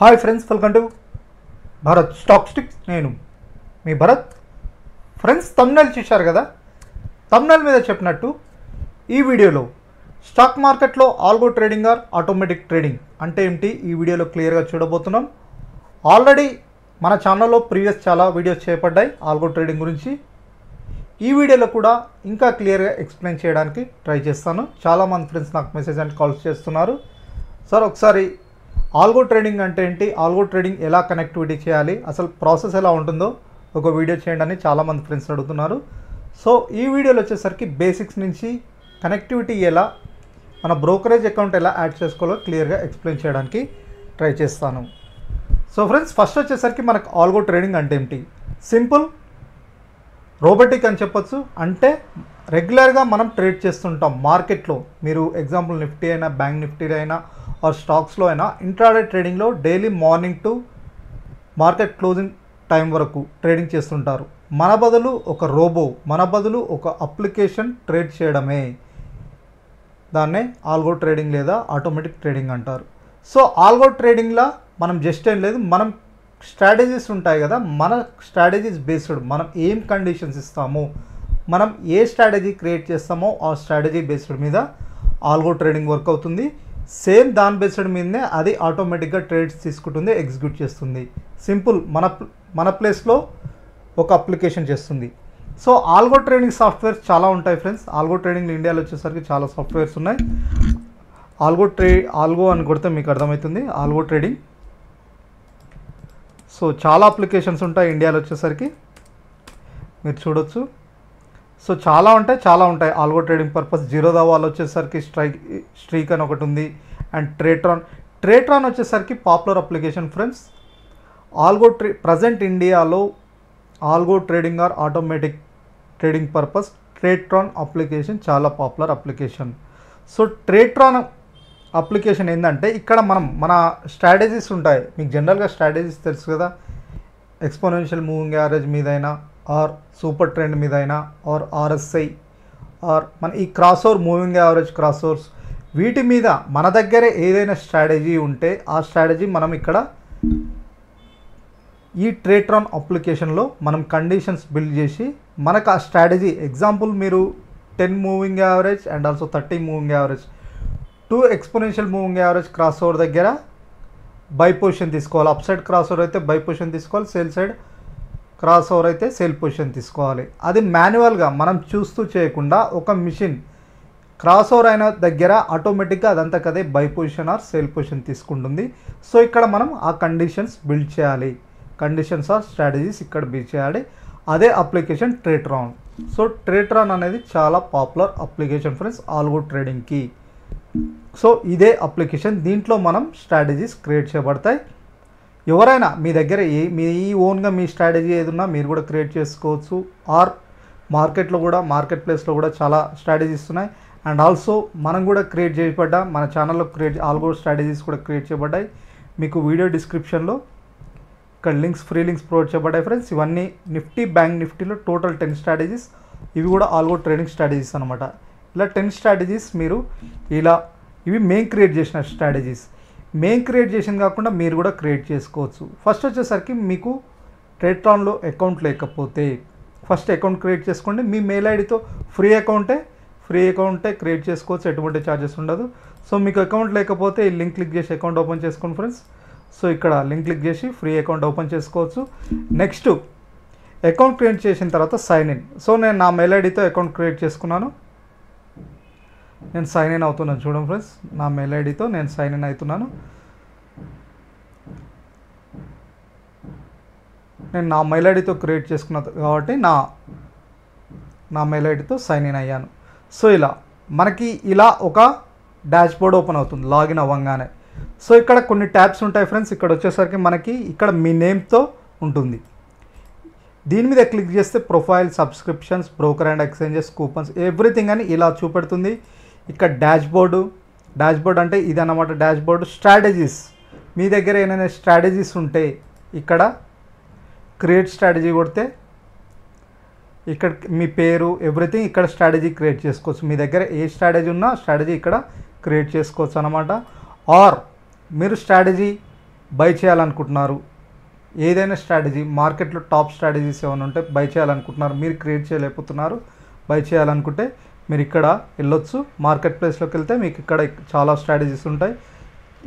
hi friends welcome to Bharat stock sticks నేను మీ Bharat friends thumbnail చూశారు కదా తమ్నెల్ మీద చెప్పినట్టు ఈ వీడియోలో స్టాక్ మార్కెట్లో algo trading or automatic trading అంటే ఏమిటి ఈ వీడియోలో క్లియర్గా చూడబోతున్నాం ఆల్రెడీ మన ఛానల్లో ప్రీవియస్ చాలా వీడియోస్ చేపడ్డాయి ఆల్గో ట్రేడింగ్ గురించి ఈ వీడియోలో కూడా ఇంకా క్లియర్గా ఎక్స్ప్లెయిన్ చేయడానికి ట్రై చేస్తాను చాలామంది ఫ్రెండ్స్ నాకు మెసేజ్ అండ్ కాల్స్ చేస్తున్నారు సార్ ఒకసారి ఆల్గో ట్రేడింగ్ అంటే ఏంటి ఆల్గో ట్రేడింగ్ ఎలా కనెక్టివిటీ చేయాలి అసలు ప్రాసెస్ ఎలా ఉంటుందో ఒక వీడియో చేయండి అని చాలామంది ఫ్రెండ్స్ అడుగుతున్నారు సో ఈ వీడియోలో వచ్చేసరికి బేసిక్స్ నుంచి కనెక్టివిటీ ఎలా మన బ్రోకరేజ్ అకౌంట్ ఎలా యాడ్ చేసుకోవాలో క్లియర్గా ఎక్స్ప్లెయిన్ చేయడానికి ట్రై చేస్తాను సో ఫ్రెండ్స్ ఫస్ట్ వచ్చేసరికి మనకు ఆల్గో ట్రేడింగ్ అంటే ఏంటి సింపుల్ రోబోటిక్ అని చెప్పొచ్చు అంటే రెగ్యులర్గా మనం ట్రేడ్ చేస్తుంటాం మార్కెట్లో మీరు ఎగ్జాంపుల్ నిఫ్టీ అయినా బ్యాంక్ నిఫ్టీ అయినా ఆర్ స్టాక్స్లో అయినా ఇంట్రాడే ట్రేడింగ్లో daily morning to market closing time వరకు ట్రేడింగ్ చేస్తుంటారు మన బదులు ఒక రోబో మన బదులు ఒక అప్లికేషన్ ట్రేడ్ చేయడమే దాన్నే ఆల్గో ట్రేడింగ్ లేదా ఆటోమేటిక్ ట్రేడింగ్ అంటారు సో ఆల్గో ట్రేడింగ్లా మనం జస్ట్ ఏం లేదు మనం స్ట్రాటజీస్ ఉంటాయి కదా మన స్ట్రాటజీస్ బేస్డ్ మనం ఏం కండిషన్స్ ఇస్తాము మనం ఏ స్ట్రాటజీ క్రియేట్ చేస్తామో ఆ స్ట్రాటజీ బేస్డ్ మీద ఆల్గో ట్రేడింగ్ వర్క్ అవుతుంది సేమ్ దాని బేస్డ్ మీదనే అది ఆటోమేటిక్గా ట్రేడ్స్ తీసుకుంటుంది ఎగ్జిక్యూట్ చేస్తుంది సింపుల్ మన మన ప్లేస్లో ఒక అప్లికేషన్ చేస్తుంది సో ఆల్గో ట్రైనింగ్ సాఫ్ట్వేర్స్ చాలా ఉంటాయి ఫ్రెండ్స్ ఆల్గో ట్రేడింగ్ ఇండియాలో వచ్చేసరికి చాలా సాఫ్ట్వేర్స్ ఉన్నాయి ఆల్గో ట్రే ఆల్గో అని కొడితే మీకు అర్థమవుతుంది ఆల్గో ట్రేడింగ్ సో చాలా అప్లికేషన్స్ ఉంటాయి ఇండియాలో వచ్చేసరికి మీరు చూడొచ్చు సో చాలా ఉంటాయి చాలా ఉంటాయి ఆల్గో ట్రేడింగ్ పర్పస్ జీరోదా వాళ్ళు వచ్చేసరికి స్ట్రైక్ స్ట్రీక్ అని ఒకటి ఉంది అండ్ ట్రేట్రాన్ ట్రేట్రాన్ వచ్చేసరికి పాపులర్ అప్లికేషన్ ఫ్రెండ్స్ ఆల్గో ట్రే ప్రజెంట్ ఇండియాలో algo trading or automatic trading purpose Tradetron application చాలా popular application so Tradetron application ఏంటంటే ఇక్కడ మనం మన స్ట్రాటజీస్ ఉంటాయి మీకు జనరల్గా స్ట్రాటజీస్ తెలుసు కదా ఎక్స్పోనెన్షియల్ మూవింగ్ యావరేజ్ మీదైనా ఆర్ సూపర్ ట్రెండ్ మీద అయినా ఆర్ ఆర్ఎస్ఐ ఆర్ మన ఈ crossover moving average crossovers వీటి మీద మన దగ్గరే ఏదైనా స్ట్రాటజీ ఉంటే ఆ స్ట్రాటజీ మనం ఇక్కడ ఈ ట్రేట్రాన్ అప్లికేషన్లో మనం కండిషన్స్ బిల్డ్ చేసి మనకు ఆ స్ట్రాటజీ ఎగ్జాంపుల్ మీరు ten moving average and also thirty moving average two exponential moving average crossover దగ్గర బై పొజిషన్ తీసుకోవాలి అప్ సైడ్ క్రాస్ ఓవర్ అయితే బై పొజిషన్ తీసుకోవాలి సేల్ సైడ్ క్రాస్ ఓవర్ అయితే సేల్ పొజిషన్ తీసుకోవాలి అది మాన్యువల్గా మనం చూస్తూ చేయకుండా ఒక మిషన్ క్రాస్ ఓవర్ అయిన దగ్గర ఆటోమేటిక్గా అదంతా కదే buy position or sell position తీసుకుంటుంది సో ఇక్కడ మనం ఆ కండిషన్స్ బిల్డ్ చేయాలి కండిషన్స్ ఆర్ స్ట్రాటజీస్ ఇక్కడ బిల్డ్ చేయాలి అదే application Tradetron so Tradetron అనేది చాలా పాపులర్ అప్లికేషన్ ఫ్రెండ్స్ ఆల్గో ట్రేడింగ్కి సో ఇదే అప్లికేషన్ దీంట్లో మనం స్ట్రాటజీస్ క్రియేట్ చేయబడతాయి ఎవరైనా మీ దగ్గర ఏ మీ ఓన్గా మీ స్ట్రాటజీ ఉన్నా మీరు కూడా క్రియేట్ చేసుకోవచ్చు ఆర్ మార్కెట్లో కూడా మార్కెట్ ప్లేస్లో కూడా చాలా స్ట్రాటజీస్ ఉన్నాయి అండ్ ఆల్సో మనం కూడా క్రియేట్ చేయబడ్డా మన ఛానల్లో క్రియేట్ ఆల్గో స్ట్రాటజీస్ కూడా క్రియేట్ చేయబడ్డాయి మీకు వీడియో డిస్క్రిప్షన్లో ఇక్కడ లింక్స్ ఫ్రీ లింక్స్ ప్రొవైడ్ చేయబడ్డాయి ఫ్రెండ్స్ ఇవన్నీ నిఫ్టీ బ్యాంక్ నిఫ్టీలో టోటల్ టెన్ స్ట్రాటజీస్ ఇవి కూడా ఆల్గో ట్రేడింగ్ స్ట్రాటజీస్ అనమాట ఇలా టెన్ స్ట్రాటజీస్ మీరు ఇలా ఇవి మెయిన్ క్రియేట్ చేసిన స్ట్రాటజీస్ మేము క్రియేట్ చేసింది కాకుండా మీరు కూడా క్రియేట్ చేసుకోవచ్చు ఫస్ట్ వచ్చేసరికి మీకు ట్రేట్రాన్లో అకౌంట్ లేకపోతే ఫస్ట్ అకౌంట్ క్రియేట్ చేసుకోండి మీ మెయిల్ ఐడితో ఫ్రీ అకౌంటే ఫ్రీ అకౌంటే క్రియేట్ చేసుకోవచ్చు ఎటువంటి ఛార్జెస్ ఉండదు సో మీకు అకౌంట్ లేకపోతే లింక్ క్లిక్ చేసి అకౌంట్ ఓపెన్ చేసుకోండి ఫ్రెండ్స్ సో ఇక్కడ లింక్ క్లిక్ చేసి ఫ్రీ అకౌంట్ ఓపెన్ చేసుకోవచ్చు నెక్స్ట్ అకౌంట్ క్రియేట్ చేసిన తర్వాత సైన్ ఇన్ సో నేను నా మెయిల్ ఐడితో అకౌంట్ క్రియేట్ చేసుకున్నాను నేను సైన్ ఇన్ అవుతున్నాను చూడండి ఫ్రెండ్స్ నా మెయిల్ ఐడితో నేను సైన్ ఇన్ అవుతున్నాను నేను నా మెయిల్ ఐడితో క్రియేట్ చేసుకున్న కాబట్టి నా నా మెయిల్ ఐడితో సైన్ ఇన్ అయ్యాను సో ఇలా మనకి ఇలా ఒక డాష్ బోర్డ్ ఓపెన్ అవుతుంది లాగిన్ అవ్వగానే సో ఇక్కడ కొన్ని ట్యాబ్స్ ఉంటాయి ఫ్రెండ్స్ ఇక్కడ వచ్చేసరికి మనకి ఇక్కడ మీ నేమ్తో ఉంటుంది దీని మీద క్లిక్ చేస్తే profile subscriptions broker and exchanges coupons everything అని ఇలా చూపెడుతుంది ఇక్కడ డాష్ బోర్డు డాష్ బోర్డు అంటే ఇది అన్నమాట డాష్ బోర్డు స్ట్రాటజీస్ మీ దగ్గర ఏమైనా స్ట్రాటజీస్ ఉంటే ఇక్కడ క్రియేట్ స్ట్రాటజీ కొడితే ఇక్కడ మీ పేరు ఎవ్రీథింగ్ ఇక్కడ స్ట్రాటజీ క్రియేట్ చేసుకోవచ్చు మీ దగ్గర ఏ స్ట్రాటజీ ఉన్నా స్ట్రాటజీ ఇక్కడ క్రియేట్ చేసుకోవచ్చు అనమాట ఆర్ మీరు స్ట్రాటజీ బై చేయాలనుకుంటున్నారు ఏదైనా స్ట్రాటజీ మార్కెట్లో టాప్ స్ట్రాటజీస్ ఏమైనా ఉంటే బై చేయాలనుకుంటున్నారు మీరు క్రియేట్ చేయలేకపోతున్నారు బై చేయాలనుకుంటే మీరు ఇక్కడ వెళ్ళొచ్చు మార్కెట్ ప్లేస్లోకి వెళ్తే మీకు ఇక్కడ చాలా స్ట్రాటజీస్ ఉంటాయి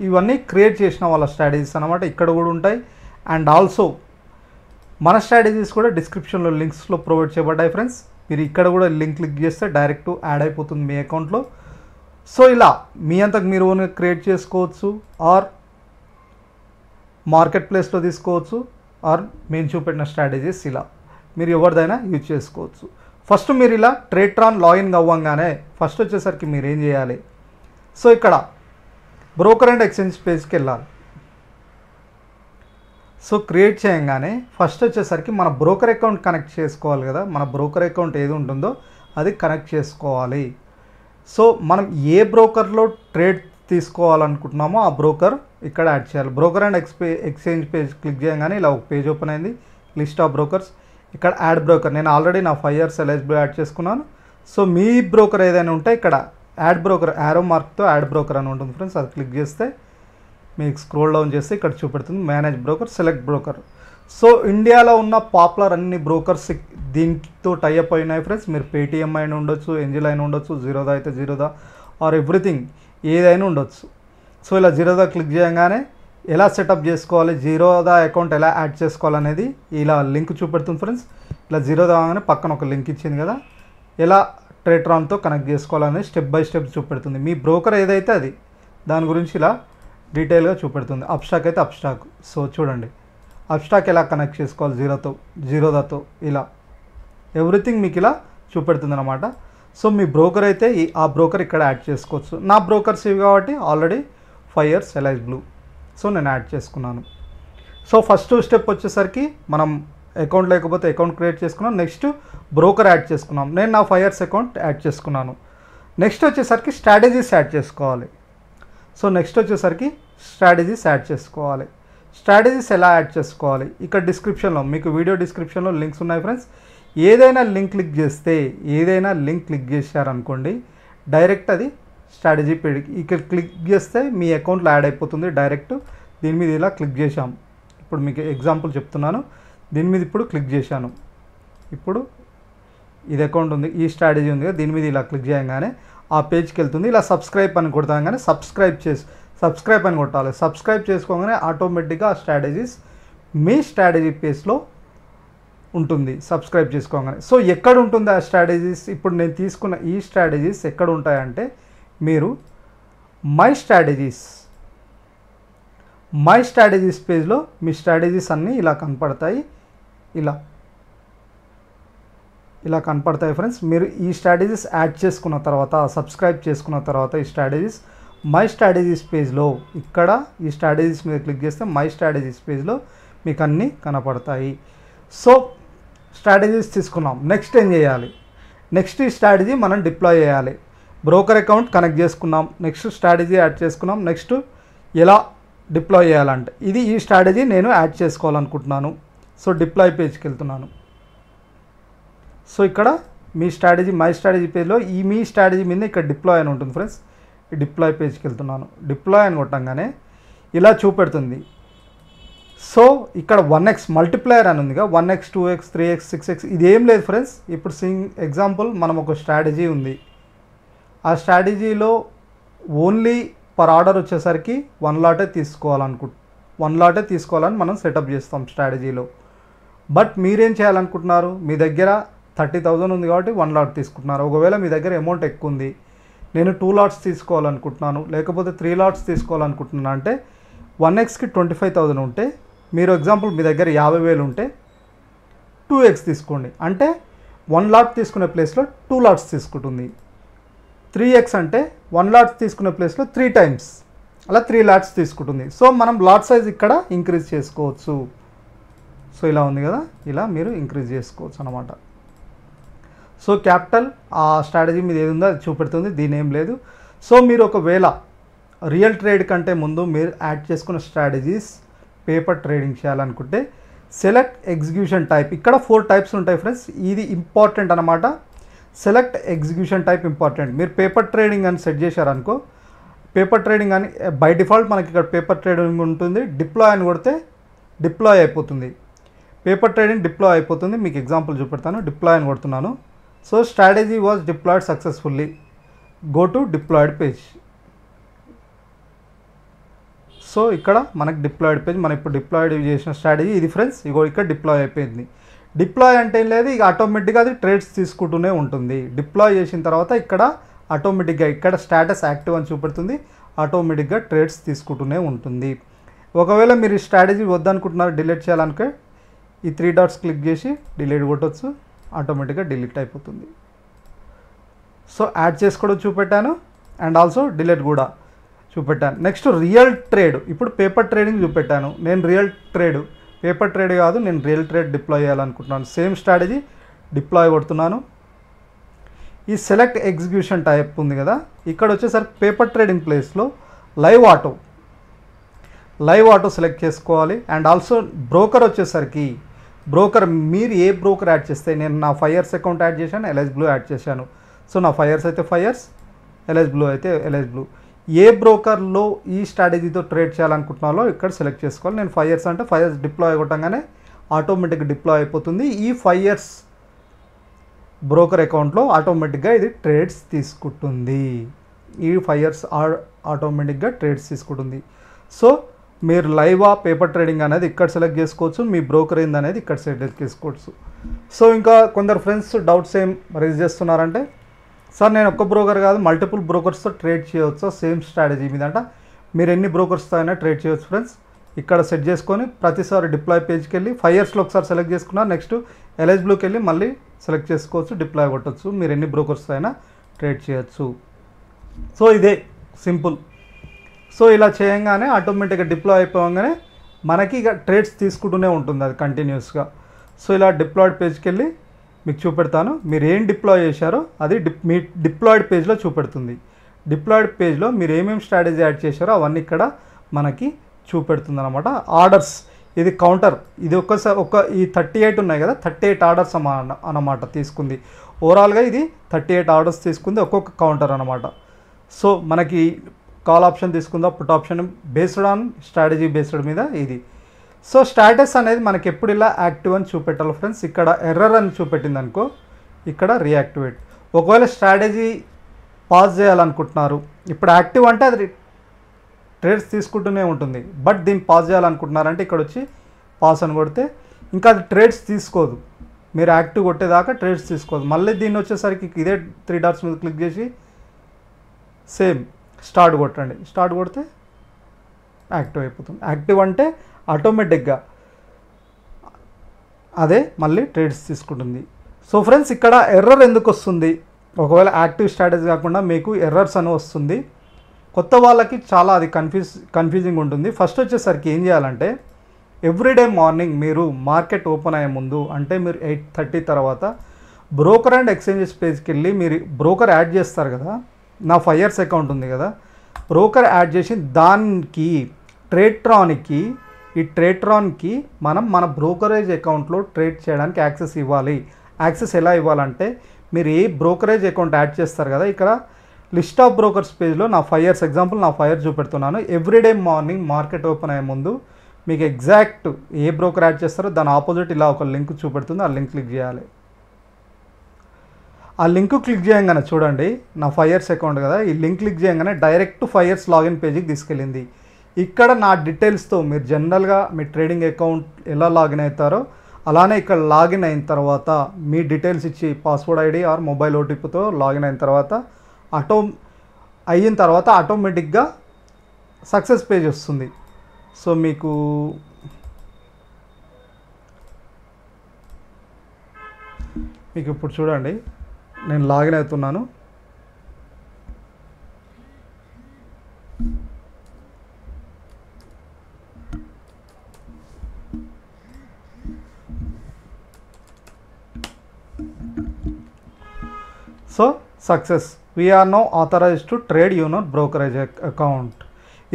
ఇవన్నీ క్రియేట్ చేసిన వాళ్ళ స్ట్రాటజీస్ అనమాట ఇక్కడ కూడా ఉంటాయి అండ్ ఆల్సో మన స్ట్రాటజీస్ కూడా డిస్క్రిప్షన్లో లింక్స్లో ప్రొవైడ్ చేయబడ్డాయి ఫ్రెండ్స్ మీరు ఇక్కడ కూడా లింక్ క్లిక్ చేస్తే డైరెక్ట్ యాడ్ అయిపోతుంది మీ అకౌంట్లో సో ఇలా మీ అంతకు మీరు ఓన్గా క్రియేట్ చేసుకోవచ్చు ఆర్ మార్కెట్ ప్లేస్లో తీసుకోవచ్చు ఆర్ మేము చూపెట్టిన స్ట్రాటజీస్ ఇలా మీరు ఎవరిదైనా యూజ్ చేసుకోవచ్చు ఫస్ట్ మీరు ఇలా ట్రేట్రాన్ లాగిన్ అవ్వంగానే ఫస్ట్ వచ్చేసరికి మీరు ఏం చేయాలి సో ఇక్కడ బ్రోకర్ అండ్ ఎక్స్చేంజ్ పేజ్కి వెళ్ళాలి సో క్రియేట్ చేయంగానే ఫస్ట్ వచ్చేసరికి మన బ్రోకర్ అకౌంట్ కనెక్ట్ చేసుకోవాలి కదా మన బ్రోకర్ అకౌంట్ ఏది ఉంటుందో అది కనెక్ట్ చేసుకోవాలి సో మనం ఏ బ్రోకర్లో ట్రేడ్ తీసుకోవాలనుకుంటున్నామో ఆ బ్రోకర్ ఇక్కడ యాడ్ చేయాలి broker and ex exchange page click చేయగానే ఇలా ఒక పేజ్ ఓపెన్ అయింది లిస్ట్ ఆఫ్ బ్రోకర్స్ ఇక్కడ యాడ్ బ్రోకర్ నేను ఆల్రెడీ నా ఫైవ్ ఇయర్స్ ఎల్ఐసిబి యాడ్ చేసుకున్నాను సో మీ బ్రోకర్ ఏదైనా ఉంటే ఇక్కడ యాడ్ బ్రోకర్ యారో మార్క్తో యాడ్ బ్రోకర్ అని ఉంటుంది ఫ్రెండ్స్ అది క్లిక్ చేస్తే మీకు స్క్రోల్ డౌన్ చేస్తే ఇక్కడ చూపెడుతుంది manage broker select broker so ఇండియాలో ఉన్న పాపులర్ అన్ని బ్రోకర్స్ దీంతో టైఅప్ అయినాయి ఫ్రెండ్స్ మీరు పేటిఎం అయిన ఉండొచ్చు ఎంజిల్ అయిన ఉండొచ్చు జీరోదా అయితే జీరోదా ఆర్ ఎవ్రీథింగ్ ఏదైనా ఉండొచ్చు సో ఇలా జీరోదా క్లిక్ చేయగానే ఎలా సెటప్ చేసుకోవాలి జీరోదా అకౌంట్ ఎలా యాడ్ చేసుకోవాలనేది ఇలా లింక్ చూపెడుతుంది ఫ్రెండ్స్ ఇలా జీరో దాగానే పక్కన ఒక లింక్ ఇచ్చింది కదా ఎలా ట్రేట్రాన్తో కనెక్ట్ చేసుకోవాలనేది స్టెప్ బై స్టెప్ చూపెడుతుంది మీ బ్రోకర్ ఏదైతే అది దాని గురించి ఇలా డీటెయిల్గా చూపెడుతుంది అప్స్టాక్ అయితే అప్స్టాక్ సో చూడండి అప్స్టాక్ ఎలా కనెక్ట్ చేసుకోవాలి జీరోతో జీరోదాతో ఇలా ఎవ్రీథింగ్ మీకు ఇలా చూపెడుతుంది అనమాట సో మీ బ్రోకర్ అయితే ఆ బ్రోకర్ ఇక్కడ యాడ్ చేసుకోవచ్చు నా బ్రోకర్స్ ఇవి కాబట్టి already Fyers Alice Blue so నేను యాడ్ చేసుకున్నాను సో ఫస్ట్ స్టెప్ వచ్చేసరికి మనం అకౌంట్ లేకపోతే అకౌంట్ క్రియేట్ చేసుకున్నాం నెక్స్ట్ బ్రోకర్ యాడ్ చేసుకున్నాం నేను నా ఫైవ్ ఇయర్స్ అకౌంట్ యాడ్ చేసుకున్నాను నెక్స్ట్ వచ్చేసరికి స్ట్రాటజీస్ యాడ్ చేసుకోవాలి సో నెక్స్ట్ వచ్చేసరికి స్ట్రాటజీస్ యాడ్ చేసుకోవాలి స్ట్రాటజీస్ ఎలా యాడ్ చేసుకోవాలి ఇక్కడ డిస్క్రిప్షన్లో మీకు వీడియో డిస్క్రిప్షన్లో లింక్స్ ఉన్నాయి ఫ్రెండ్స్ ఏదైనా లింక్ క్లిక్ చేస్తే ఏదైనా లింక్ క్లిక్ చేశారనుకోండి డైరెక్ట్ అది స్ట్రాటజీ ఇక్కడ క్లిక్ చేస్తే మీ అకౌంట్లో యాడ్ అయిపోతుంది డైరెక్ట్ దీని మీద ఇలా క్లిక్ చేశాం ఇప్పుడు మీకు ఎగ్జాంపుల్ చెప్తున్నాను దీని మీద ఇప్పుడు క్లిక్ చేశాను ఇప్పుడు ఇది అకౌంట్ ఉంది ఈ స్ట్రాటజీ ఉంది కదా దీని మీద ఇలా క్లిక్ చేయగానే ఆ పేజ్కి వెళ్తుంది ఇలా సబ్స్క్రైబ్ అని కొడతాం కానీ సబ్స్క్రైబ్ చేసి సబ్స్క్రైబ్ అని కొట్టాలి సబ్స్క్రైబ్ చేసుకోగానే ఆటోమేటిక్గా ఆ స్ట్రాటజీస్ మీ స్ట్రాటజీ పేజ్లో ఉంటుంది సబ్స్క్రైబ్ చేసుకోగానే సో ఎక్కడ ఉంటుంది ఆ స్ట్రాటజీస్ ఇప్పుడు నేను తీసుకున్న ఈ స్ట్రాటజీస్ ఎక్కడ ఉంటాయంటే మీరు మై స్ట్రాటజీస్ మై స్ట్రాటజీస్ పేజ్లో మీ స్ట్రాటజీస్ అన్నీ ఇలా కనపడతాయి ఇలా ఇలా కనపడతాయి ఫ్రెండ్స్ మీరు ఈ స్ట్రాటజీస్ యాడ్ చేసుకున్న తర్వాత సబ్స్క్రైబ్ చేసుకున్న తర్వాత ఈ స్ట్రాటజీస్ మై స్ట్రాటజీస్ పేజ్లో ఇక్కడ ఈ స్ట్రాటజీస్ మీద క్లిక్ చేస్తే మై స్ట్రాటజీస్ పేజ్లో మీకు అన్నీ కనపడతాయి సో స్ట్రాటజీస్ తీసుకున్నాం నెక్స్ట్ ఏం చేయాలి నెక్స్ట్ ఈ స్ట్రాటజీ మనం డిప్లాయ్ చేయాలి బ్రోకర్ అకౌంట్ కనెక్ట్ చేసుకున్నాం నెక్స్ట్ స్ట్రాటజీ యాడ్ చేసుకున్నాం నెక్స్ట్ ఎలా డిప్లాయ్ చేయాలంటే ఇది ఈ స్ట్రాటజీ నేను యాడ్ చేసుకోవాలనుకుంటున్నాను సో డిప్లాయ్ పేజ్కి వెళ్తున్నాను సో ఇక్కడ మీ స్ట్రాటజీ మై స్ట్రాటజీ పేజ్లో ఈ మీ స్ట్రాటజీ మీద ఇక్కడ డిప్లాయ్ అని ఉంటుంది ఫ్రెండ్స్ డిప్లాయ్ పేజ్కి వెళ్తున్నాను డిప్లాయ్ అని కొట్టంగానే ఇలా చూపెడుతుంది సో ఇక్కడ వన్ ఎక్స్ మల్టిప్లయర్ అని ఉందిగా one X two X three X six X ఇది ఏం లేదు ఫ్రెండ్స్ ఇప్పుడు సింగ్ ఎగ్జాంపుల్ మనం ఒక స్ట్రాటజీ ఉంది ఆ స్ట్రాటజీలో ఓన్లీ పర్ ఆర్డర్ వచ్చేసరికి వన్ లాటే తీసుకోవాలనుకు వన్ లాటే తీసుకోవాలని మనం సెటప్ చేస్తాం స్ట్రాటజీలో బట్ మీరేం చేయాలనుకుంటున్నారు మీ దగ్గర థర్టీ థౌజండ్ ఉంది కాబట్టి వన్ లాట్ తీసుకుంటున్నారు ఒకవేళ మీ దగ్గర అమౌంట్ ఎక్కువ ఉంది నేను టూ లాట్స్ తీసుకోవాలనుకుంటున్నాను లేకపోతే త్రీ లాట్స్ తీసుకోవాలనుకుంటున్నాను అంటే వన్ ఎక్స్కి ట్వంటీ ఫైవ్ థౌజండ్ ఉంటే మీరు ఎగ్జాంపుల్ మీ దగ్గర యాభై వేలు ఉంటే టూ ఎక్స్ తీసుకోండి అంటే వన్ లాట్ తీసుకునే ప్లేస్లో టూ లాట్స్ తీసుకుంటుంది త్రీ ఎక్స్ అంటే వన్ లాట్స్ తీసుకునే ప్లేస్లో త్రీ టైమ్స్ అలా త్రీ లాట్స్ తీసుకుంటుంది సో మనం లాట్ సైజ్ ఇక్కడ ఇంక్రీజ్ చేసుకోవచ్చు సో ఇలా ఉంది కదా ఇలా మీరు ఇంక్రీజ్ చేసుకోవచ్చు అనమాట సో క్యాపిటల్ ఆ స్ట్రాటజీ మీద ఏది ఉందో అది చూపెడుతుంది దీని ఏం లేదు సో మీరు ఒకవేళ రియల్ ట్రేడ్ కంటే ముందు మీరు యాడ్ చేసుకున్న స్ట్రాటజీస్ పేపర్ ట్రేడింగ్ చేయాలనుకుంటే సెలెక్ట్ ఎగ్జిక్యూషన్ టైప్ ఇక్కడ ఫోర్ టైప్స్ ఉంటాయి ఫ్రెండ్స్ ఇది ఇంపార్టెంట్ అనమాట సెలెక్ట్ ఎగ్జిక్యూషన్ టైప్ ఇంపార్టెంట్ మీరు పేపర్ ట్రేడింగ్ అని సెట్ చేశారనుకో పేపర్ ట్రేడింగ్ అని బై డిఫాల్ట్ మనకి ఇక్కడ పేపర్ ట్రేడింగ్ ఉంటుంది డిప్లాయ్ అని కొడితే డిప్లాయ్ అయిపోతుంది పేపర్ ట్రేడింగ్ డిప్లాయ్ అయిపోతుంది మీకు ఎగ్జాంపుల్ చూపెడతాను డిప్లాయ్ అని కొడుతున్నాను so strategy was deployed successfully go to deployed page so ఇక్కడ మనకు డిప్లాయిడ్ పేజ్ మనం ఇప్పుడు డిప్లాయిడ్ చేసిన స్ట్రాటజీ ఇది ఫ్రెండ్స్ ఇగో ఇక్కడ డిప్లాయ్ అయిపోయింది డిప్లాయ్ అంటే ఏం లేదు ఇక ఆటోమేటిక్గా అది ట్రేడ్స్ తీసుకుంటూనే ఉంటుంది డిప్లాయ్ చేసిన తర్వాత ఇక్కడ ఆటోమేటిక్గా ఇక్కడ స్టాటస్ యాక్టివ్ అని చూపెడుతుంది ఆటోమేటిక్గా ట్రేడ్స్ తీసుకుంటూనే ఉంటుంది ఒకవేళ మీరు ఈ స్ట్రాటజీ వద్దనుకుంటున్నారు డిలీట్ చేయాలనుకే ఈ త్రీ డాట్స్ క్లిక్ చేసి డిలీట్ కొట్టచ్చు ఆటోమేటిక్గా డిలీట్ అయిపోతుంది సో యాడ్ చేసుకోవడం చూపెట్టాను అండ్ ఆల్సో డిలీట్ కూడా చూపెట్టాను నెక్స్ట్ రియల్ ట్రేడ్ ఇప్పుడు పేపర్ ట్రేడింగ్ చూపెట్టాను నేను రియల్ ట్రేడ్ పేపర్ ట్రేడ్ కాదు నేను రియల్ ట్రేడ్ డిప్లాయ్ చేయాలనుకుంటున్నాను సేమ్ స్ట్రాటజీ డిప్లాయ్ కొడుతున్నాను ఈ సెలెక్ట్ ఎగ్జిక్యూషన్ టైప్ ఉంది కదా ఇక్కడ వచ్చేసరికి పేపర్ ట్రేడింగ్ ప్లేస్లో live auto live auto select చేసుకోవాలి అండ్ ఆల్సో బ్రోకర్ వచ్చేసరికి బ్రోకర్ మీరు ఏ బ్రోకర్ యాడ్ చేస్తే నేను నా ఫైయర్స్ అకౌంట్ యాడ్ చేశాను ఎల్ఎస్ బ్లూ యాడ్ చేశాను సో నా ఫైయర్స్ అయితే ఫైయర్స్ ఎల్ఎస్ బ్లూ అయితే ఎల్ఎస్ బ్లూ ఏ బ్రోకర్లో ఈ స్ట్రాటజీతో ట్రేడ్ చేయాలనుకుంటున్నాలో ఇక్కడ సెలెక్ట్ చేసుకోవాలి నేను ఫైవ్ ఇయర్స్ అంటే ఫైవ్ ఇయర్స్ డిప్లాయ్ అవ్వటంగానే ఆటోమేటిక్గా డిప్లాయ్ అయిపోతుంది ఈ ఫైవ్ ఇయర్స్ బ్రోకర్ అకౌంట్లో ఆటోమేటిక్గా ఇది ట్రేడ్స్ తీసుకుంటుంది ఈ ఫైవ్ ఇయర్స్ ఆటోమేటిక్గా ట్రేడ్స్ తీసుకుంటుంది సో మీరు లైవా పేపర్ ట్రేడింగ్ అనేది ఇక్కడ సెలెక్ట్ చేసుకోవచ్చు మీ బ్రోకర్ ఏంది అనేది ఇక్కడ సెలెక్ట్ చేసుకోవచ్చు సో ఇంకా కొందరు ఫ్రెండ్స్ డౌట్స్ ఏం రేజ్ చేస్తున్నారంటే సార్ నేను ఒక్క బ్రోకర్ కాదు మల్టిపుల్ బ్రోకర్స్తో ట్రేడ్ చేయవచ్చు సేమ్ స్ట్రాటజీ మీద అంట మీరు ఎన్ని బ్రోకర్స్తో అయినా ట్రేడ్ చేయవచ్చు ఫ్రెండ్స్ ఇక్కడ సెట్ చేసుకొని ప్రతిసారి డిప్లాయ్ పేజ్కి వెళ్ళి ఫైవ్ ఇయర్స్లో ఒకసారి సెలెక్ట్ చేసుకున్నారు నెక్స్ట్ బ్లూకి వెళ్ళి మళ్ళీ సెలెక్ట్ చేసుకోవచ్చు డిప్లాయ్ కొట్టచ్చు మీరు ఎన్ని బ్రోకర్స్తో అయినా ట్రేడ్ చేయొచ్చు సో ఇదే సింపుల్ సో ఇలా చేయంగానే ఆటోమేటిక్గా డిప్లాయ్ అయిపోగానే మనకి ఇక ట్రేడ్స్ తీసుకుంటూనే ఉంటుంది అది కంటిన్యూస్గా సో ఇలా డిప్లాయిడ్ పేజ్కి వెళ్ళి మీకు చూపెడతాను మీరు ఏం డిప్లాయ్ చేశారో అది డిప్ మీ డిప్లాయిడ్ పేజ్లో చూపెడుతుంది డిప్లాయిడ్ పేజ్లో మీరు ఏమేమి స్ట్రాటజీ యాడ్ చేశారో అవన్నీ ఇక్కడ మనకి చూపెడుతుంది అనమాట ఆర్డర్స్ ఇది కౌంటర్ ఇది ఒక్కసారి ఒక ఈ థర్టీ ఎయిట్ ఉన్నాయి కదా థర్టీ ఎయిట్ ఆర్డర్స్ అన్నమాట తీసుకుంది ఓవరాల్గా ఇది థర్టీ ఎయిట్ ఆర్డర్స్ తీసుకుంది ఒక్కొక్క కౌంటర్ అనమాట సో మనకి కాల్ ఆప్షన్ తీసుకుందా put option based on strategy based మీద ఇది సో స్టాటస్ అనేది మనకి ఎప్పుడు ఇలా యాక్టివ్ అని చూపెట్టాలి ఫ్రెండ్స్ ఇక్కడ ఎర్రర్ అని చూపెట్టింది అనుకో ఇక్కడ రియాక్టివేట్ ఒకవేళ స్ట్రాటజీ పాజ్ చేయాలనుకుంటున్నారు ఇప్పుడు యాక్టివ్ అంటే అది ట్రేడ్స్ తీసుకుంటూనే ఉంటుంది బట్ దీన్ని పాస్ చేయాలనుకుంటున్నారంటే ఇక్కడ వచ్చి పాస్ అని కొడితే ఇంకా అది ట్రేడ్స్ తీసుకోదు మీరు యాక్టివ్ కొట్టేదాకా ట్రేడ్స్ తీసుకోదు మళ్ళీ దీన్ని వచ్చేసరికి ఇదే త్రీ డాట్స్ మీద క్లిక్ చేసి సేమ్ స్టార్ట్ కొట్టండి స్టార్ట్ కొడితే యాక్టివ్ అయిపోతుంది యాక్టివ్ అంటే ఆటోమేటిక్గా అదే మళ్ళీ ట్రేడ్స్ తీసుకుంటుంది సో ఫ్రెండ్స్ ఇక్కడ ఎర్రర్ ఎందుకు వస్తుంది ఒకవేళ యాక్టివ్ స్ట్రాటజీ కాకుండా మీకు ఎర్రర్స్ అని వస్తుంది కొత్త వాళ్ళకి చాలా అది కన్ఫ్యూజ్ కన్ఫ్యూజింగ్ ఉంటుంది ఫస్ట్ వచ్చేసరికి ఏం చేయాలంటే ఎవ్రీడే మార్నింగ్ మీరు మార్కెట్ ఓపెన్ అయ్యే ముందు అంటే మీరు ఎయిట్ థర్టీ తర్వాత బ్రోకర్ అండ్ ఎక్స్చేంజెస్ పేజ్కి వెళ్ళి మీరు బ్రోకర్ యాడ్ చేస్తారు కదా నా ఫైవ్ ఇయర్స్ అకౌంట్ ఉంది కదా బ్రోకర్ యాడ్ చేసి దానికి ట్రేట్రానిక్కి ఈ ట్రేట్రాన్కి మనం మన బ్రోకరేజ్ అకౌంట్లో ట్రేడ్ చేయడానికి యాక్సెస్ ఇవ్వాలి యాక్సెస్ ఎలా ఇవ్వాలంటే మీరు ఏ బ్రోకరేజ్ అకౌంట్ యాడ్ చేస్తారు కదా ఇక్కడ లిస్ట్ ఆఫ్ బ్రోకర్స్ పేజ్లో నా ఫైర్స్ ఎగ్జాంపుల్ నా ఫైర్ చూపెడుతున్నాను ఎవ్రీడే మార్నింగ్ మార్కెట్ ఓపెన్ అయ్యే ముందు మీకు ఎగ్జాక్ట్ ఏ బ్రోకర్ యాడ్ చేస్తారో దాని ఆపోజిట్ ఇలా ఒక లింక్ చూపెడుతుంది ఆ లింక్ క్లిక్ చేయాలి ఆ లింక్ క్లిక్ చేయగానే చూడండి నా ఫైర్స్ అకౌంట్ కదా ఈ లింక్ క్లిక్ చేయగానే డైరెక్ట్ ఫైర్స్ లాగిన్ పేజీకి తీసుకెళ్ళింది ఇక్కడ నా డీటెయిల్స్తో మీరు జనరల్గా మీ ట్రేడింగ్ అకౌంట్ ఎలా లాగిన్ అవుతారో అలానే ఇక్కడ లాగిన్ అయిన తర్వాత మీ డీటెయిల్స్ ఇచ్చి పాస్వర్డ్ ఐడి ఆర్ మొబైల్ ఓటీపీతో లాగిన్ అయిన తర్వాత ఆటో అయిన తర్వాత ఆటోమేటిక్గా సక్సెస్ పేజ్ వస్తుంది సో మీకు మీకు ఇప్పుడు చూడండి నేను లాగిన్ అవుతున్నాను so success we're now authorize to trade you know brokerage account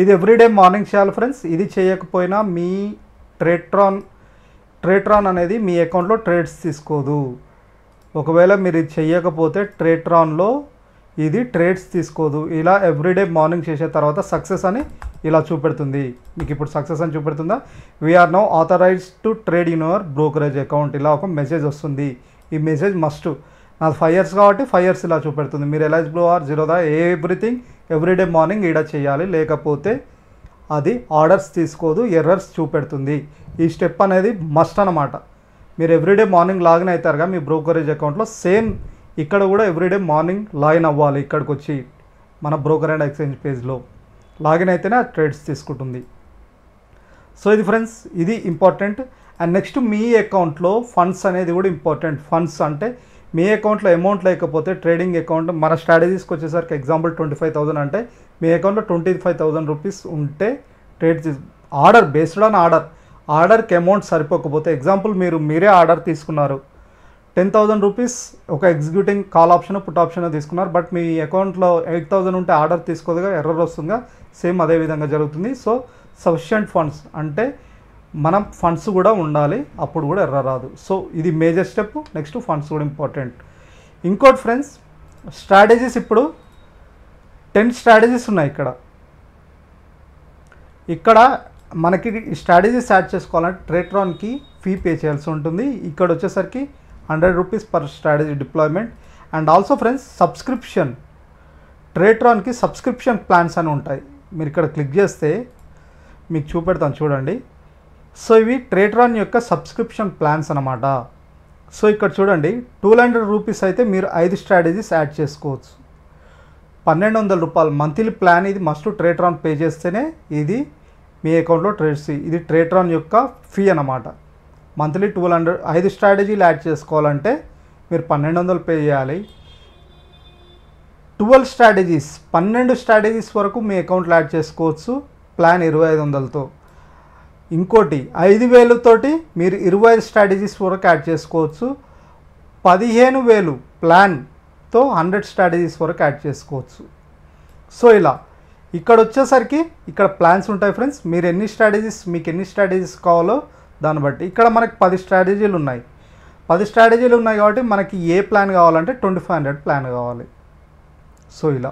ఇది ఎవ్రీడే మార్నింగ్ చేయాలి ఫ్రెండ్స్ ఇది చేయకపోయినా మీ ట్రేట్రాన్ ట్రేట్రాన్ అనేది మీ అకౌంట్లో ట్రేడ్స్ తీసుకోదు ఒకవేళ మీరు ఇది చేయకపోతే ట్రేట్రాన్లో ఇది ట్రేడ్స్ తీసుకోదు ఇలా ఎవ్రీడే మార్నింగ్ చేసే తర్వాత సక్సెస్ అని ఇలా చూపెడుతుంది మీకు ఇప్పుడు సక్సెస్ అని చూపెడుతుందా we're now authorized to trade in brokerage account ఇలా ఒక మెసేజ్ వస్తుంది ఈ మెసేజ్ మస్ట్ నాది ఫైవ్ ఇయర్స్ కాబట్టి ఫైవ్ ఇయర్స్ ఇలా చూపెడుతుంది మీరు బ్లూ ఆర్ జీరో దా ఎవ్రీథింగ్ ఎవ్రీడే మార్నింగ్ ఈడ చేయాలి లేకపోతే అది ఆర్డర్స్ తీసుకోదు ఎర్రర్స్ చూపెడుతుంది ఈ స్టెప్ అనేది మస్ట్ అనమాట మీరు ఎవ్రీడే మార్నింగ్ లాగిన్ అవుతారుగా మీ బ్రోకరేజ్ అకౌంట్లో సేమ్ ఇక్కడ కూడా ఎవ్రీడే మార్నింగ్ లాగిన్ అవ్వాలి ఇక్కడికి వచ్చి మన బ్రోకర్ అండ్ ఎక్స్చేంజ్ పేజ్లో లాగిన్ అయితేనే ఆ ట్రేడ్స్ తీసుకుంటుంది సో ఇది ఫ్రెండ్స్ ఇది ఇంపార్టెంట్ అండ్ నెక్స్ట్ మీ అకౌంట్లో ఫండ్స్ అనేది కూడా ఇంపార్టెంట్ ఫండ్స్ అంటే మీ అకౌంట్లో అమౌంట్ లేకపోతే ట్రేడింగ్ అకౌంట్ మన స్ట్రాటజీస్కి వచ్చేసరికి ఎగ్జాంపుల్ ట్వంటీ ఫైవ్ థౌసండ్ అంటే మీ అకౌంట్లో ట్వంటీ ఫైవ్ థౌసండ్ రూపీస్ ఉంటే ట్రేడ్ చే ఆర్డర్ బేస్డ్ ఆన్ ఆర్డర్ ఆర్డర్కి అమౌంట్ సరిపోకపోతే ఎగ్జాంపుల్ మీరు మీరే ఆర్డర్ తీసుకున్నారు టెన్ థౌజండ్ రూపీస్ ఒక executing call option put option తీసుకున్నారు బట్ మీ అకౌంట్లో ఎయిట్ థౌజండ్ ఉంటే ఆర్డర్ తీసుకోదుగా ఎర్రర్ వస్తుందిగా సేమ్ అదే విధంగా జరుగుతుంది సో సఫిషియంట్ ఫండ్స్ అంటే మనం ఫండ్స్ కూడా ఉండాలి అప్పుడు కూడా ఎర్ర రాదు సో ఇది మేజర్ స్టెప్ నెక్స్ట్ ఫండ్స్ కూడా ఇంపార్టెంట్ ఇంకోటి ఫ్రెండ్స్ స్ట్రాటజీస్ ఇప్పుడు టెన్ స్ట్రాటజీస్ ఉన్నాయి ఇక్కడ ఇక్కడ మనకి స్ట్రాటజీస్ యాడ్ చేసుకోవాలంటే ట్రేట్రాన్కి ఫీ పే చేయాల్సి ఉంటుంది ఇక్కడ వచ్చేసరికి hundred rupees per strategy deployment and also friends subscription ట్రేట్రాన్కి సబ్స్క్రిప్షన్ ప్లాన్స్ అని ఉంటాయి మీరు ఇక్కడ క్లిక్ చేస్తే మీకు చూపెడతాను చూడండి సో ఇవి ట్రేట్రాన్ యొక్క సబ్స్క్రిప్షన్ ప్లాన్స్ అనమాట సో ఇక్కడ చూడండి టూ హండ్రెడ్ రూపీస్ అయితే మీరు ఐదు స్ట్రాటజీస్ యాడ్ చేసుకోవచ్చు పన్నెండు వందల రూపాయలు మంత్లీ ప్లాన్ ఇది మస్ట్ ట్రేట్రాన్ పే చేస్తేనే ఇది మీ అకౌంట్లో ట్రేడ్స్ ఇది ట్రేట్రాన్ యొక్క ఫీ అనమాట మంత్లీ టూ హండ్రెడ్ ఐదు స్ట్రాటజీలు యాడ్ చేసుకోవాలంటే మీరు పన్నెండు వందలు పే చేయాలి ట్వెల్వ్ స్ట్రాటజీస్ పన్నెండు స్ట్రాటజీస్ వరకు మీ అకౌంట్లో యాడ్ చేసుకోవచ్చు ప్లాన్ ఇరవై ఐదు వందలతో ఇంకోటి ఐదు వేలుతోటి మీరు ఇరవై స్ట్రాటజీస్ వరకు యాడ్ చేసుకోవచ్చు పదిహేను వేలు ప్లాన్తో హండ్రెడ్ స్ట్రాటజీస్ వరకు యాడ్ చేసుకోవచ్చు సో ఇలా ఇక్కడ వచ్చేసరికి ఇక్కడ ప్లాన్స్ ఉంటాయి ఫ్రెండ్స్ మీరు ఎన్ని స్ట్రాటజీస్ మీకు ఎన్ని స్ట్రాటజీస్ కావాలో దాన్ని బట్టి ఇక్కడ మనకి పది స్ట్రాటజీలు ఉన్నాయి పది స్ట్రాటజీలు ఉన్నాయి కాబట్టి మనకి ఏ ప్లాన్ కావాలంటే ట్వంటీ ఫైవ్ హండ్రెడ్ ప్లాన్ కావాలి సో ఇలా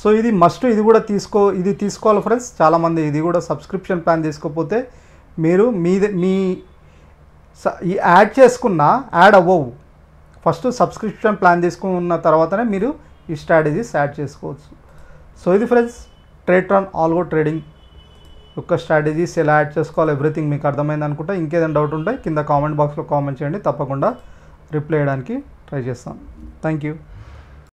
సో ఇది మస్ట్ ఇది కూడా తీసుకో ఇది తీసుకోవాలి ఫ్రెండ్స్ చాలామంది ఇది కూడా సబ్స్క్రిప్షన్ ప్లాన్ తీసుకోకపోతే మీరు మీ మీ యాడ్ చేసుకున్న యాడ్ అవ్వవు ఫస్ట్ సబ్స్క్రిప్షన్ ప్లాన్ తీసుకున్న తర్వాతనే మీరు ఈ స్ట్రాటజీస్ యాడ్ చేసుకోవచ్చు సో ఇది friends trade on algo trading యొక్క స్ట్రాటజీస్ ఎలా యాడ్ చేసుకోవాలి ఎవ్రీథింగ్ మీకు అర్థమైంది అనుకుంటే ఇంకేదైనా డౌట్ ఉంటే కింద కామెంట్ బాక్స్లో కామెంట్ చేయండి తప్పకుండా రిప్లై చేయడానికి ట్రై చేస్తాం థ్యాంక్ యూ